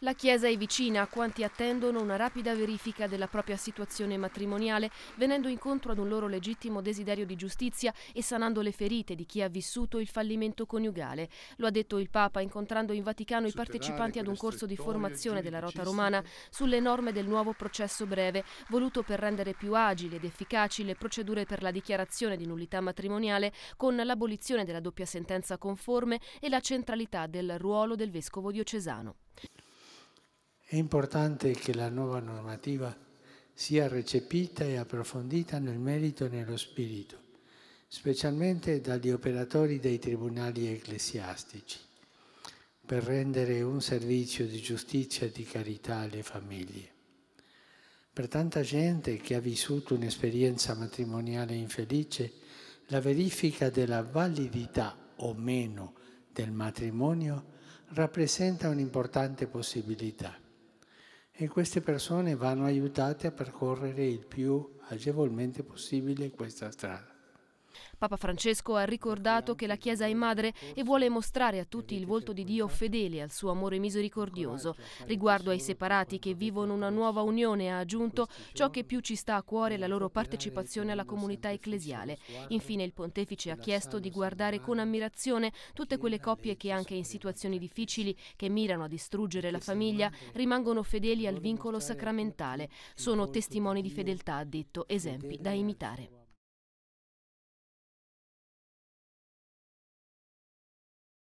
La Chiesa è vicina a quanti attendono una rapida verifica della propria situazione matrimoniale, venendo incontro ad un loro legittimo desiderio di giustizia e sanando le ferite di chi ha vissuto il fallimento coniugale. Lo ha detto il Papa incontrando in Vaticano i partecipanti ad un corso di formazione della Rota Romana sulle norme del nuovo processo breve, voluto per rendere più agili ed efficaci le procedure per la dichiarazione di nullità matrimoniale con l'abolizione della doppia sentenza conforme e la centralità del ruolo del vescovo diocesano. È importante che la nuova normativa sia recepita e approfondita nel merito e nello spirito, specialmente dagli operatori dei tribunali ecclesiastici, per rendere un servizio di giustizia e di carità alle famiglie. Per tanta gente che ha vissuto un'esperienza matrimoniale infelice, la verifica della validità o meno del matrimonio rappresenta un'importante possibilità e queste persone vanno aiutate a percorrere il più agevolmente possibile questa strada. Papa Francesco ha ricordato che la Chiesa è madre e vuole mostrare a tutti il volto di Dio fedele al suo amore misericordioso. Riguardo ai separati che vivono una nuova unione, ha aggiunto ciò che più ci sta a cuore è la loro partecipazione alla comunità ecclesiale. Infine il pontefice ha chiesto di guardare con ammirazione tutte quelle coppie che anche in situazioni difficili che mirano a distruggere la famiglia rimangono fedeli al vincolo sacramentale. Sono testimoni di fedeltà, ha detto, esempi da imitare.